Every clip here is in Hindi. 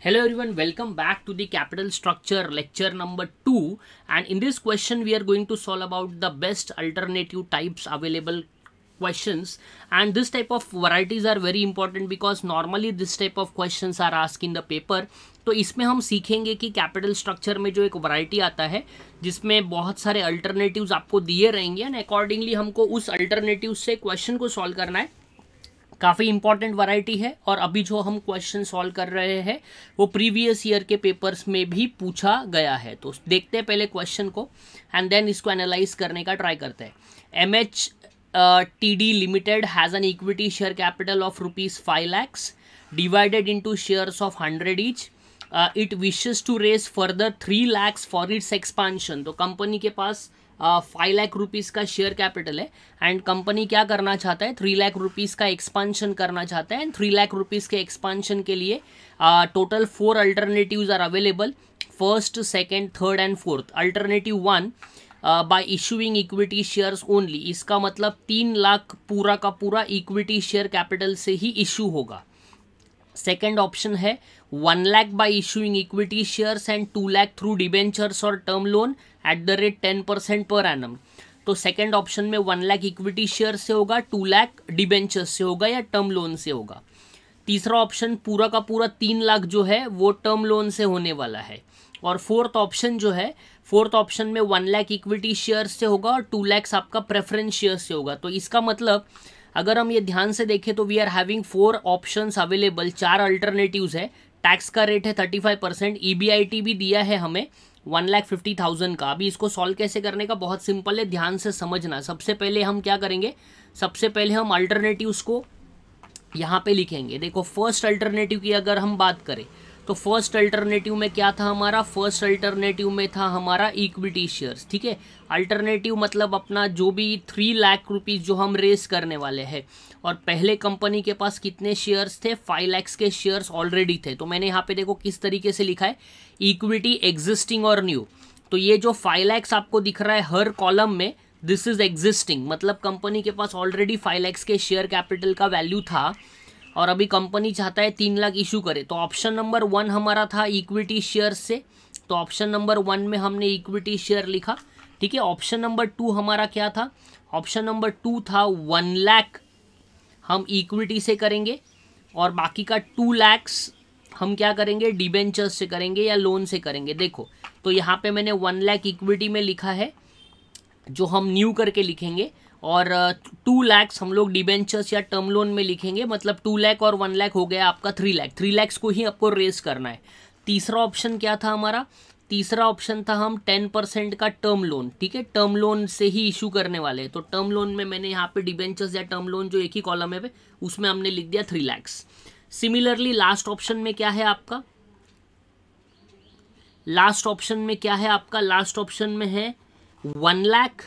Hello everyone, welcome back to the capital structure lecture number 2 and in this question we are going to solve about the best alternative types available questions and this type of varieties are very important because normally this type of questions are asked in the paper तो इसमें हम सीखेंगे कि कैपिटल स्ट्रक्चर में जो एक वैरायटी आता है जिसमें बहुत सारे अल्टरनेटिव्स आपको दिए रहेंगे एंड अकॉर्डिंगली हमको उस अल्टरनेटिव से क्वेश्चन को सॉल्व करना है काफ़ी इंपॉर्टेंट वैरायटी है और अभी जो हम क्वेश्चन सॉल्व कर रहे हैं वो प्रीवियस ईयर के पेपर्स में भी पूछा गया है तो देखते हैं पहले क्वेश्चन को एंड देन इसको एनालाइज करने का ट्राई करते हैं M H T D limited has an equity share capital of rupees five lakhs divided into shares of hundred each it wishes to raise further three lakhs for its expansion तो कंपनी के पास फाइव लाख रुपीज़ का शेयर कैपिटल है एंड कंपनी क्या करना चाहता है थ्री लाख रुपीज़ का एक्सपांशन करना चाहता है एंड थ्री लाख रुपीज़ के एक्सपांशन के लिए total four alternative are available first second third and fourth alternative one by issuing equity shares only इसका मतलब तीन लाख पूरा का पूरा इक्विटी शेयर कैपिटल से ही इशू होगा सेकेंड ऑप्शन है one lakh by issuing equity shares and two lakh through debentures और term loan at the rate ten percent per annum तो सेकेंड ऑप्शन में वन लाख इक्विटी शेयर से होगा टू लाख डिबेंचर से होगा या टर्म लोन से होगा तीसरा ऑप्शन पूरा का पूरा तीन लाख जो है वो टर्म लोन से होने वाला है और फोर्थ ऑप्शन जो है फोर्थ ऑप्शन में वन लाख इक्विटी शेयर से होगा और टू लैक्स आपका प्रेफरेंस शेयर से होगा तो इसका मतलब अगर हम ये ध्यान से देखें तो we are having four options available चार अल्टरनेटिव्स है टैक्स का रेट है थर्टी फाइव परसेंट ई भी दिया है हमें वन लाख फिफ्टी थाउजेंड का अभी इसको सॉल्व कैसे करने का बहुत सिंपल है ध्यान से समझना सबसे पहले हम क्या करेंगे सबसे पहले हम अल्टरनेटिव को यहाँ पे लिखेंगे देखो फर्स्ट अल्टरनेटिव की अगर हम बात करें तो फर्स्ट अल्टरनेटिव में क्या था हमारा फर्स्ट अल्टरनेटिव में था हमारा इक्विटी शेयर्स ठीक है अल्टरनेटिव मतलब अपना जो भी थ्री लाख रुपीज़ जो हम रेस करने वाले हैं और पहले कंपनी के पास कितने शेयर्स थे फाइव लैक्स के शेयर्स ऑलरेडी थे तो मैंने यहाँ पे देखो किस तरीके से लिखा है इक्विटी एग्जिस्टिंग और न्यू तो ये जो फाइव लैक्स आपको दिख रहा है हर कॉलम में दिस इज एग्जिस्टिंग मतलब कंपनी के पास ऑलरेडी फाइव लैक्स के शेयर कैपिटल का वैल्यू था और अभी कंपनी चाहता है तीन लाख इशू करे तो ऑप्शन नंबर वन हमारा था इक्विटी शेयर से तो ऑप्शन नंबर वन में हमने इक्विटी शेयर लिखा ठीक है ऑप्शन नंबर टू हमारा क्या था ऑप्शन नंबर टू था वन लैख हम इक्विटी से करेंगे और बाकी का टू लैक्स हम क्या करेंगे डिबेंचर्स से करेंगे या लोन से करेंगे देखो तो यहाँ पे मैंने वन लैख इक्विटी में लिखा है जो हम न्यू करके लिखेंगे और टू लैक्स हम लोग डिबेंचर्स या टर्म लोन में लिखेंगे मतलब टू लैख और वन लैख हो गया आपका थ्री लैख थ्री लैक्स को ही आपको रेस करना है तीसरा ऑप्शन क्या था हमारा तीसरा ऑप्शन था हम टेन परसेंट का टर्म लोन ठीक है टर्म लोन से ही इशू करने वाले हैं तो टर्म लोन में मैंने यहाँ पे डिबेंचर्स या टर्म लोन जो एक ही कॉलम है पे उसमें हमने लिख दिया three lakhs similarly last option में क्या है आपका लास्ट ऑप्शन में क्या है आपका लास्ट ऑप्शन में है वन लैख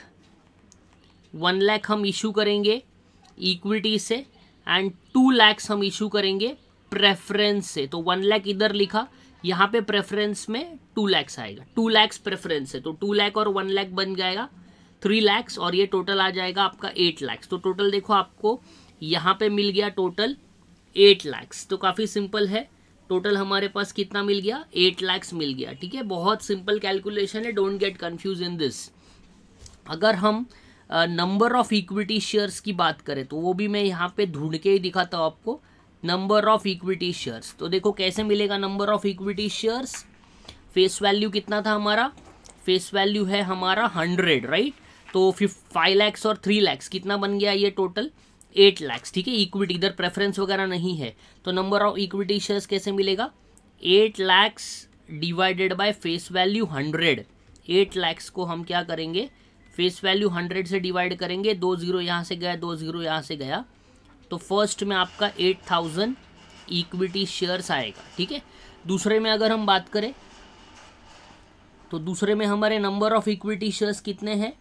वन लैख हम इशू करेंगे इक्विटी से एंड टू लैक्स हम इशू करेंगे प्रेफरेंस से तो वन लैख इधर लिखा यहाँ पे प्रेफरेंस में टू लैक्स आएगा टू लैक्स प्रेफरेंस से तो टू लैख और वन लैख बन जाएगा थ्री लैक्स और ये टोटल आ जाएगा आपका एट लैक्स तो टोटल देखो आपको यहाँ पे मिल गया टोटल एट लैक्स तो काफ़ी सिंपल है टोटल हमारे पास कितना मिल गया एट लैक्स मिल गया ठीक है बहुत सिंपल कैलकुलेशन है don't get confuse in this अगर हम नंबर ऑफ इक्विटी शेयर्स की बात करें तो वो भी मैं यहाँ पे ढूंढ के ही दिखाता हूँ आपको नंबर ऑफ इक्विटी शेयर्स तो देखो कैसे मिलेगा number of equity shares face value कितना था हमारा फेस वैल्यू है हमारा हंड्रेड राइट तो फिफ फाइव लैक्स और थ्री लैक्स कितना बन गया ये टोटल एट लैक्स ठीक है इक्विटी इधर प्रेफरेंस वगैरह नहीं है तो नंबर ऑफ इक्विटी शेयर्स कैसे मिलेगा eight lakhs divided by face value hundred eight lakhs को हम क्या करेंगे फेस वैल्यू हंड्रेड से डिवाइड करेंगे दो ज़ीरो यहाँ से गया दो ज़ीरो यहाँ से गया तो फर्स्ट में आपका एट थाउजेंड इक्विटी शेयर्स आएगा ठीक है दूसरे में अगर हम बात करें तो दूसरे में हमारे नंबर ऑफ इक्विटी शेयर्स कितने हैं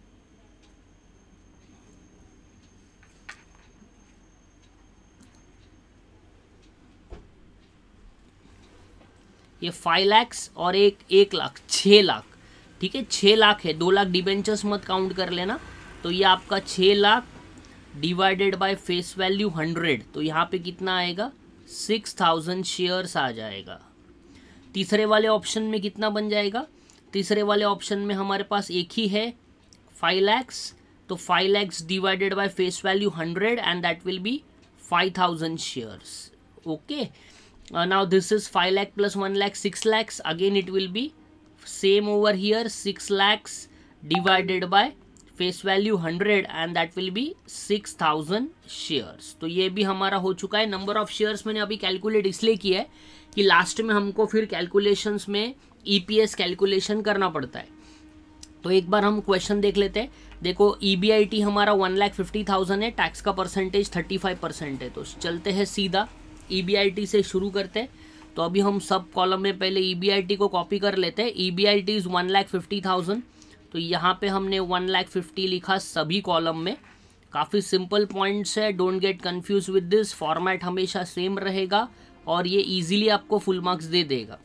ये फाइव लैक्स और एक एक लाख छः लाख ठीक है छः लाख है दो लाख डिबेंचर्स मत काउंट कर लेना तो ये आपका छः lakh divided by face value hundred तो यहाँ पे कितना आएगा सिक्स थाउजेंड शेयर्स आ जाएगा तीसरे वाले ऑप्शन में कितना बन जाएगा तीसरे वाले ऑप्शन में हमारे पास एक ही है फाइव लैक्स तो five lakhs divided by face value hundred and that will be five thousand shares okay now this is five lakh plus one lakh six lakhs again it will be same over here 6 lakhs divided by face value hundred and that will be six thousand shares तो ये भी हमारा हो चुका है नंबर ऑफ शेयर्स मैंने अभी कैलकुलेट इसलिए किया है कि लास्ट में हमको फिर कैलकुलेशंस में EPS कैलकुलेशन करना पड़ता है तो एक बार हम क्वेश्चन देख लेते हैं देखो ई e हमारा वन लाख फिफ्टी थाउजेंड है टैक्स का परसेंटेज थर्टी फाइव परसेंट है तो चलते हैं सीधा ई e से शुरू करते हैं तो अभी हम सब कॉलम में पहले ई e को कॉपी कर लेते हैं E B I T is one lakh fifty thousand तो यहाँ पे हमने वन लाख फिफ्टी लिखा सभी कॉलम में काफ़ी सिंपल पॉइंट्स है don't get confuse with this format हमेशा सेम रहेगा और ये इजीली आपको फुल मार्क्स दे देगा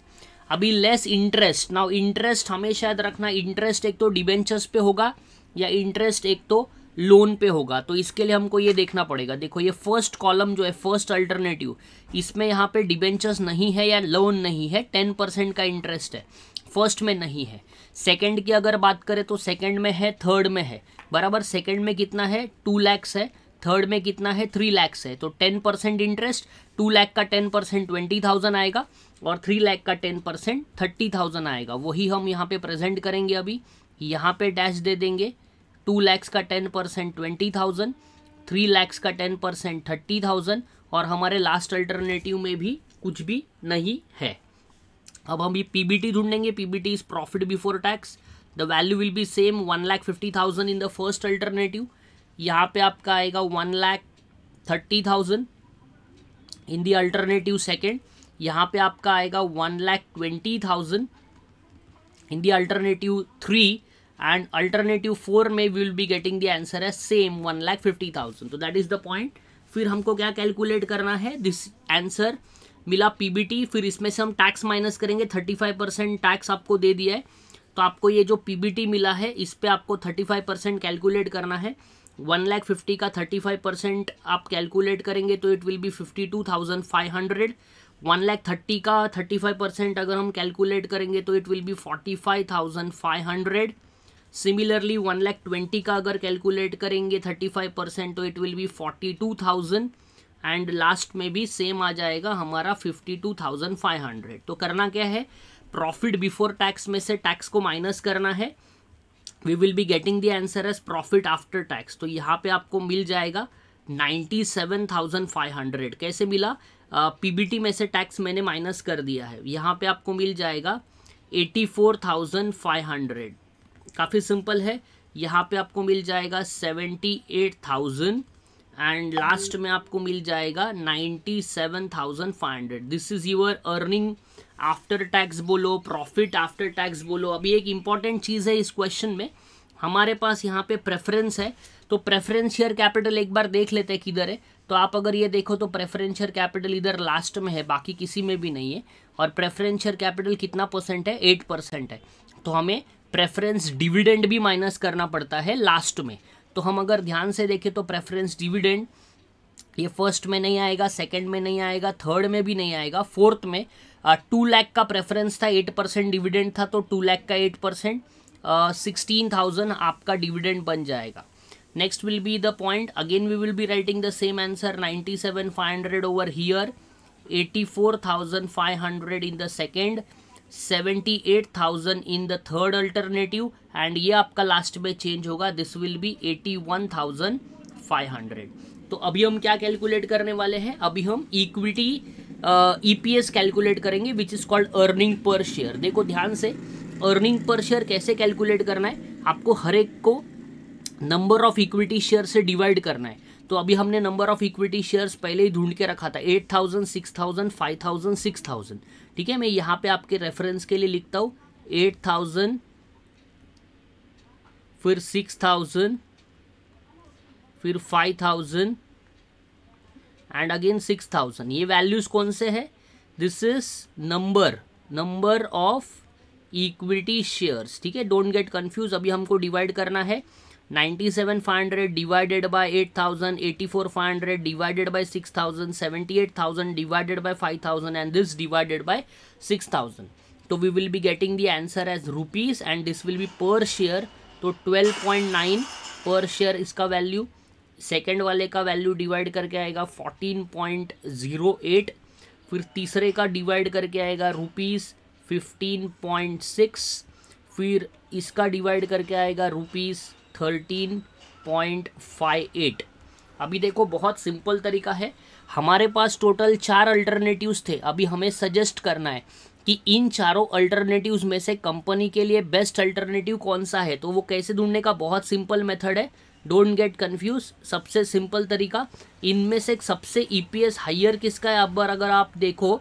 अभी लेस इंटरेस्ट नाउ इंटरेस्ट हमेशा याद रखना इंटरेस्ट एक तो डिबेंचर्स पे होगा या इंटरेस्ट एक तो लोन पे होगा तो इसके लिए हमको ये देखना पड़ेगा देखो ये फर्स्ट कॉलम जो है फर्स्ट अल्टरनेटिव इसमें यहाँ पे डिबेंचर्स नहीं है या लोन नहीं है टेन परसेंट का इंटरेस्ट है फर्स्ट में नहीं है सेकंड की अगर बात करें तो सेकंड में है थर्ड में है बराबर सेकंड में कितना है टू लैक्स है थर्ड में कितना है थ्री लैक्स है तो ten percent interest two lakh का टेन परसेंट ट्वेंटी थाउजेंड आएगा और थ्री लैख का टेन परसेंट थर्टी थाउजेंड आएगा वही हम यहाँ पे प्रेजेंट करेंगे अभी यहाँ पे डैश दे देंगे टू लैक्स का ten percent twenty thousand three lakhs का टेन परसेंट थर्टी थाउजेंड और हमारे लास्ट अल्टरनेटिव में भी कुछ भी नहीं है अब हम ये पीबीटी ढूंढेंगे PBT is profit before tax the value will be same one lakh fifty thousand in the first alternative यहाँ पे आपका आएगा one lakh thirty thousand in the alternative second यहाँ पे आपका आएगा one lakh twenty thousand in the alternative three and alternative four में we will be getting the answer है same one lakh fifty thousand तो दैट इज द पॉइंट फिर हमको क्या कैलकुलेट करना है दिस आंसर मिला पीबीटी फिर इसमें से हम टैक्स माइनस करेंगे थर्टी फाइव परसेंट टैक्स आपको दे दिया है तो आपको ये जो पीबीटी मिला है इस पर आपको थर्टी फाइव परसेंट कैलकुलेट करना है वन लैख फिफ्टी का थर्टी फाइव परसेंट आप कैलकुलेट करेंगे तो it will be fifty two thousand five hundred one lakh thirty का थर्टी फाइव परसेंट अगर हम कैलकुलेट करेंगे तो it will be forty five thousand five hundred similarly one lakh twenty का अगर कैलकुलेट करेंगे थर्टी फाइव परसेंट तो it will be forty two thousand and last में भी सेम आ जाएगा हमारा fifty two thousand five hundred तो करना क्या है प्रॉफिट बिफोर टैक्स में से टैक्स को माइनस करना है we will be getting the answer as profit after tax तो यहाँ पे आपको मिल जाएगा ninety seven thousand five hundred कैसे मिला पीबीटी uh, में से टैक्स मैंने माइनस कर दिया है यहाँ पे आपको मिल जाएगा eighty four thousand five hundred काफ़ी सिंपल है यहाँ पे आपको मिल जाएगा seventy eight thousand and last में आपको मिल जाएगा ninety seven thousand five hundred this is your earning after tax बोलो प्रॉफिट आफ्टर टैक्स बोलो अभी एक इम्पॉर्टेंट चीज़ है इस क्वेश्चन में हमारे पास यहाँ पे प्रेफरेंस है तो प्रेफरेंस शेयर कैपिटल एक बार देख लेते हैं किधर है तो आप अगर ये देखो तो प्रेफरेंस शेयर कैपिटल इधर लास्ट में है बाकी किसी में भी नहीं है और प्रेफरेंस शेयर कैपिटल कितना परसेंट है एट परसेंट है तो हमें प्रेफरेंस डिविडेंड भी माइनस करना पड़ता है लास्ट में तो हम अगर ध्यान से देखें तो प्रेफरेंस डिविडेंड ये फर्स्ट में नहीं आएगा सेकंड में नहीं आएगा थर्ड में भी नहीं आएगा फोर्थ में टू लैख का प्रेफरेंस था एट परसेंट डिविडेंड था तो टू लैख का एट परसेंट सिक्सटीन थाउजेंड आपका डिविडेंड बन जाएगा will be be the point again we will be writing the same answer 97500 over here eighty in the second seventy eight thousand in the third alternative and ये आपका लास्ट में चेंज होगा this will be eighty one thousand five hundred तो अभी हम क्या कैलकुलेट करने वाले हैं अभी हम इक्विटी ईपीएस कैलकुलेट करेंगे which is called earning per share देखो ध्यान से अर्निंग पर शेयर कैसे कैलकुलेट करना है आपको हर एक को नंबर ऑफ इक्विटी शेयर से डिवाइड करना है तो अभी हमने नंबर ऑफ इक्विटी शेयर्स पहले ही ढूंढ के रखा था eight thousand six thousand five thousand six thousand ठीक है मैं यहाँ पे आपके रेफरेंस के लिए लिखता हूँ एट थाउजेंड फिर सिक्स थाउजेंड फिर five thousand and again six thousand ये वैल्यूज़ कौन से है this is number number of equity shares ठीक है डोंट गेट कंफ्यूज अभी हमको डिवाइड करना है ninety seven five hundred divided by eight thousand eighty four five hundred divided by six thousand seventy eight thousand divided by five thousand and this divided by six thousand तो we will be getting the answer as rupees and this will be per share तो twelve point nine per share इसका वैल्यू सेकेंड वाले का वैल्यू डिवाइड करके आएगा फोर्टीन पॉइंट ज़ीरो एट फिर तीसरे का डिवाइड करके आएगा रुपीज़ फिफ्टीन पॉइंट सिक्स फिर इसका डिवाइड करके आएगा rupees thirteen point five eight अभी देखो बहुत सिंपल तरीका है हमारे पास टोटल चार अल्टरनेटिव्स थे अभी हमें सजेस्ट करना है कि इन चारों अल्टरनेटिव्स में से कंपनी के लिए बेस्ट अल्टरनेटिव कौन सा है तो वो कैसे ढूंढने का बहुत सिंपल मेथड है डोंट गेट कन्फ्यूज सबसे सिंपल तरीका इनमें से सबसे ईपीएस हायर किसका है अब अगर आप देखो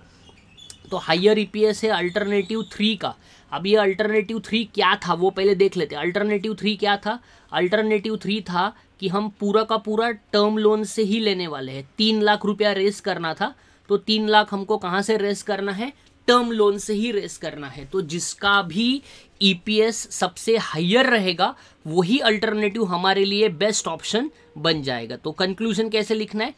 तो हायर ईपीएस है अल्टरनेटिव थ्री का अब ये अल्टरनेटिव थ्री क्या था वो पहले देख लेते अल्टरनेटिव थ्री क्या था अल्टरनेटिव थ्री था कि हम पूरा का पूरा टर्म लोन से ही लेने वाले हैं तीन लाख रुपया रेस करना था तो तीन लाख हमको कहाँ से रेस करना है टर्म लोन से ही रेस करना है तो जिसका भी ईपीएस e सबसे हाइयर रहेगा वही अल्टरनेटिव हमारे लिए बेस्ट ऑप्शन बन जाएगा तो कंक्लूजन कैसे लिखना है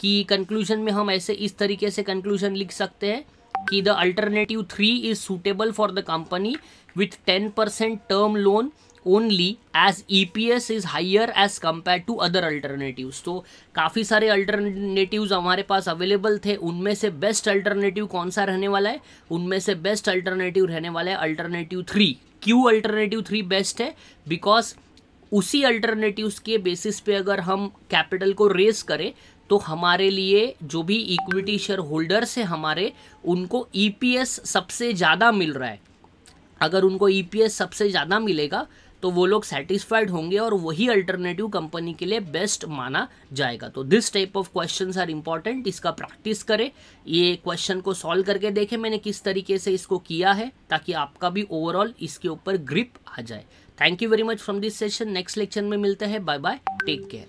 कि कंक्लूजन में हम ऐसे इस तरीके से कंक्लूजन लिख सकते हैं कि the alternative three is suitable for the company with ten percent term loan only as E P S is higher as compare to other alternatives. तो काफ़ी सारे अल्टरनेटिव हमारे पास अवेलेबल थे उनमें से बेस्ट अल्टरनेटिव कौन सा रहने वाला है उनमें से बेस्ट अल्टरनेटिव रहने वाला है अल्टरनेटिव थ्री क्यों अल्टरनेटिव थ्री बेस्ट है बिकॉज उसी अल्टरनेटिव्स के बेसिस पे अगर हम कैपिटल को रेस करें तो हमारे लिए जो भी इक्विटी शेयर होल्डर्स है हमारे उनको ई पी एस सबसे ज़्यादा मिल रहा है अगर उनको ई पी एस सबसे ज़्यादा मिलेगा तो वो लोग सेटिस्फाइड होंगे और वही अल्टरनेटिव कंपनी के लिए बेस्ट माना जाएगा तो this type of question are important इसका प्रैक्टिस करें ये क्वेश्चन को सॉल्व करके देखें मैंने किस तरीके से इसको किया है ताकि आपका भी ओवरऑल इसके ऊपर ग्रिप आ जाए thank you very much from this session next lecture में मिलते हैं बाय बाय टेक केयर